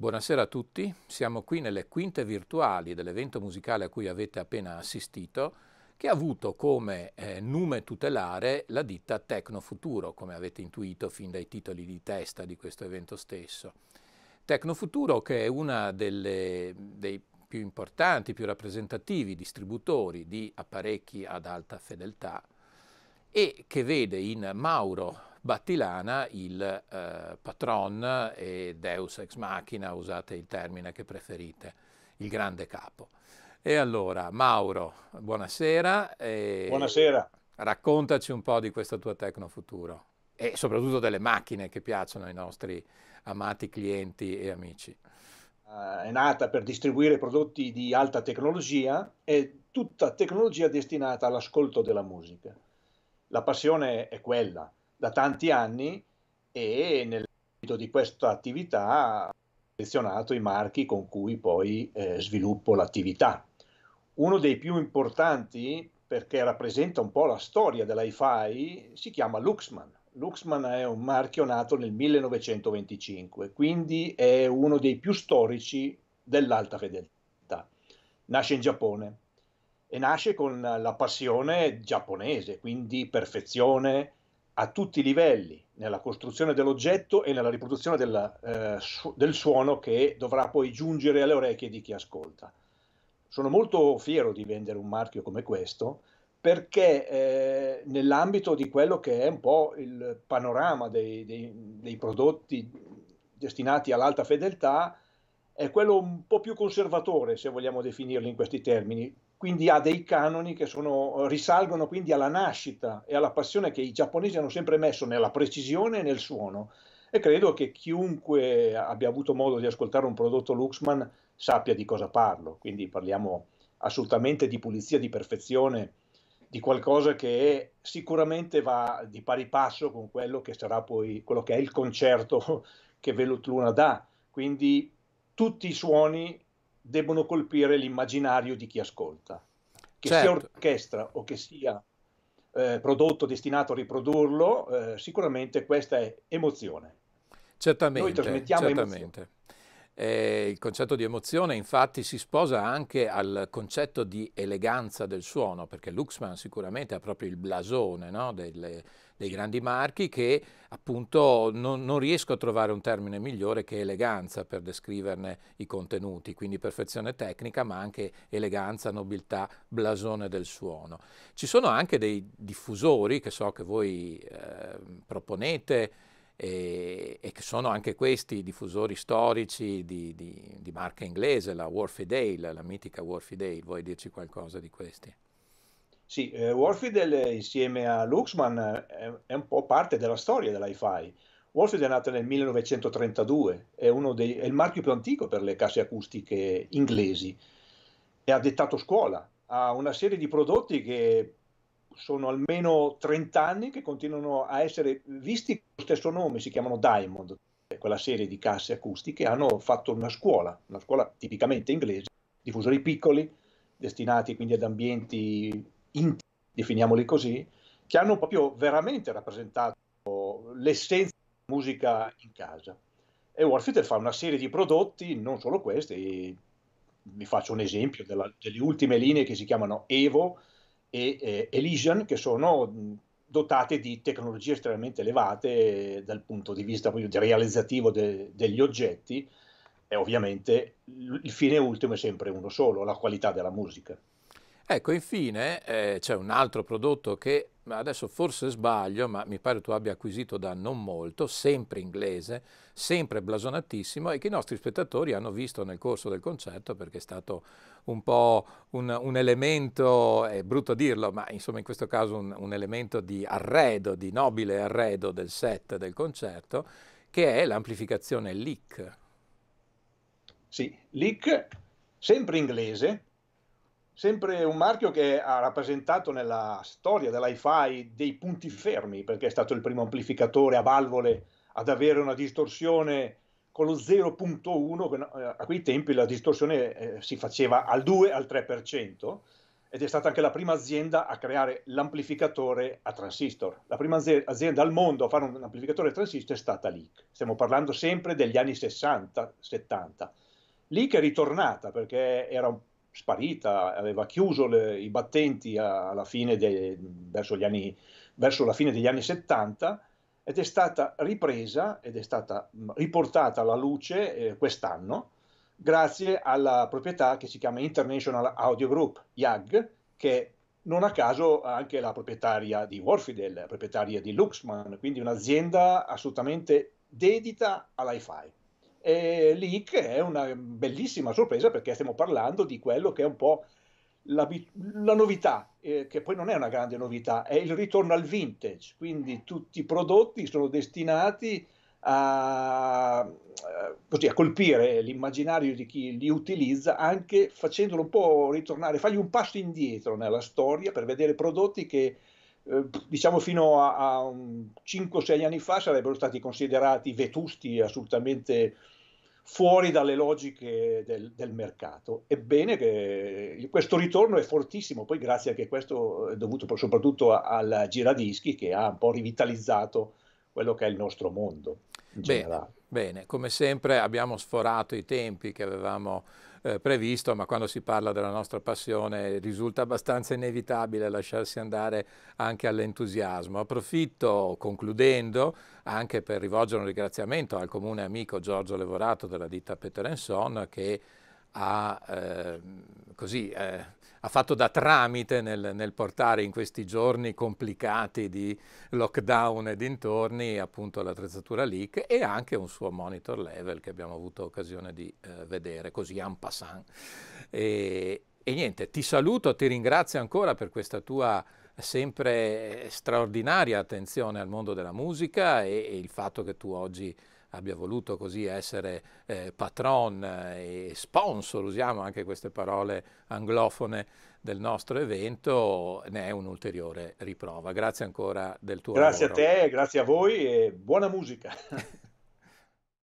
Buonasera a tutti, siamo qui nelle quinte virtuali dell'evento musicale a cui avete appena assistito, che ha avuto come eh, nome tutelare la ditta Tecno Futuro, come avete intuito fin dai titoli di testa di questo evento stesso. Tecnofuturo che è uno dei più importanti, più rappresentativi distributori di apparecchi ad alta fedeltà, e che vede in Mauro Battilana il eh, patron e deus ex machina, usate il termine che preferite, il grande capo. E allora, Mauro, buonasera. buonasera. Raccontaci un po' di questo tuo futuro e soprattutto delle macchine che piacciono ai nostri amati clienti e amici. Uh, è nata per distribuire prodotti di alta tecnologia e tutta tecnologia destinata all'ascolto della musica. La passione è quella da tanti anni e nell'ambito di questa attività ho selezionato i marchi con cui poi eh, sviluppo l'attività. Uno dei più importanti, perché rappresenta un po' la storia dell'iFi, si chiama Luxman. Luxman è un marchio nato nel 1925, quindi è uno dei più storici dell'alta fedeltà. Nasce in Giappone, e nasce con la passione giapponese, quindi perfezione a tutti i livelli, nella costruzione dell'oggetto e nella riproduzione della, eh, su- del suono che dovrà poi giungere alle orecchie di chi ascolta. Sono molto fiero di vendere un marchio come questo perché eh, nell'ambito di quello che è un po' il panorama dei, dei, dei prodotti destinati all'alta fedeltà, è quello un po' più conservatore, se vogliamo definirlo in questi termini. Quindi ha dei canoni che sono, risalgono quindi alla nascita e alla passione che i giapponesi hanno sempre messo nella precisione e nel suono. E credo che chiunque abbia avuto modo di ascoltare un prodotto Luxman sappia di cosa parlo. Quindi parliamo assolutamente di pulizia, di perfezione, di qualcosa che sicuramente va di pari passo con quello che sarà poi quello che è il concerto che Velut Luna dà. Quindi tutti i suoni debbono colpire l'immaginario di chi ascolta, che certo. sia orchestra o che sia eh, prodotto destinato a riprodurlo, eh, sicuramente questa è emozione. Certamente, Noi trasmettiamo certamente. Emozione. Eh, il concetto di emozione infatti si sposa anche al concetto di eleganza del suono, perché Luxman sicuramente ha proprio il blasone no? delle, dei grandi marchi che appunto non, non, riesco a trovare un termine migliore che eleganza per descriverne i contenuti, quindi perfezione tecnica ma anche eleganza, nobiltà, blasone del suono. Ci sono anche dei diffusori che so che voi eh, proponete e, e, che sono anche questi diffusori storici di, di, di marca inglese, la Worthy Dale, la mitica Worthy Dale, vuoi dirci qualcosa di questi? Sì, eh, Warfidel eh, insieme a Luxman eh, è, è, un po' parte della storia dell'hi-fi. Warfidel è nata nel 1932, è, dei, è, il marchio più antico per le casse acustiche inglesi e ha dettato scuola. Ha una serie di prodotti che sono almeno 30 anni che continuano a essere visti con lo stesso nome, si chiamano Diamond, quella serie di casse acustiche. Hanno fatto una scuola, una scuola tipicamente inglese, diffusori piccoli, destinati quindi ad ambienti intipi, definiamoli così, che hanno proprio veramente rappresentato l'essenza della musica in casa. E Warfield fa una serie di prodotti, non solo questi, vi faccio un esempio della, delle ultime linee che si chiamano Evo e eh, Elysian, che sono dotate di tecnologie estremamente elevate dal punto di vista realizzativo de, degli oggetti e ovviamente il fine ultimo è sempre uno solo, la qualità della musica. Ecco, infine eh, c'è un altro prodotto che adesso forse sbaglio, ma mi pare tu abbia acquisito da non molto, sempre inglese, sempre blasonatissimo e che i nostri spettatori hanno visto nel corso del concerto perché è stato un po' un, un elemento, è brutto dirlo, ma insomma in questo caso un, un elemento di arredo, di nobile arredo del set del concerto, che è l'amplificazione leak. Sì, leak sempre inglese, sempre un marchio che ha rappresentato nella storia dell'hi-fi dei punti fermi, perché è stato il primo amplificatore a valvole ad avere una distorsione con lo 0.1, eh, a quei tempi la distorsione eh, si faceva al 2, al 3%, ed è stata anche la prima azienda a creare l'amplificatore a transistor. La prima azienda al mondo a fare un amplificatore a transistor è stata Leak. Stiamo parlando sempre degli anni 60-70. Leak è ritornata perché era un sparita, aveva chiuso le, i battenti alla fine de, verso, gli anni, verso la fine degli anni 70 ed è stata ripresa ed è stata riportata alla luce eh, quest'anno grazie alla proprietà che si chiama International Audio Group, IAG, che non a caso anche la proprietaria di Warfidel, proprietaria di Luxman, quindi un'azienda assolutamente dedita all'hi-fi. E lì che è una bellissima sorpresa perché stiamo parlando di quello che è un po' la, la novità, eh, che poi non è una grande novità, è il ritorno al vintage, quindi tutti i prodotti sono destinati a, eh, così, a colpire l'immaginario di chi li utilizza anche facendolo un po' ritornare, fargli un passo indietro nella storia per vedere prodotti che eh, diciamo fino a, a 5-6 anni fa sarebbero stati considerati vetusti assolutamente fuori dalle logiche del, del mercato. Ebbene, che questo ritorno è fortissimo, poi grazie anche a questo è dovuto soprattutto al giradischi che ha un po' rivitalizzato quello che è il nostro mondo. In bene, bene, come sempre abbiamo sforato i tempi che avevamo eh, previsto, ma quando si parla della nostra passione risulta abbastanza inevitabile lasciarsi andare anche all'entusiasmo. Approfitto, concludendo, anche per rivolgere un ringraziamento al comune amico Giorgio Levorato della ditta Peter Peterenson che ha eh, così... Eh, ha fatto da tramite nel, nel, portare in questi giorni complicati di lockdown e dintorni appunto l'attrezzatura leak e anche un suo monitor level che abbiamo avuto occasione di eh, vedere così en passant. E, e niente, ti saluto, ti ringrazio ancora per questa tua sempre eh, straordinaria attenzione al mondo della musica e, e il fatto che tu oggi abbia voluto così essere eh, patron e sponsor, usiamo anche queste parole anglofone del nostro evento, ne è un'ulteriore riprova. Grazie ancora del tuo grazie lavoro. Grazie a te, grazie a voi e buona musica.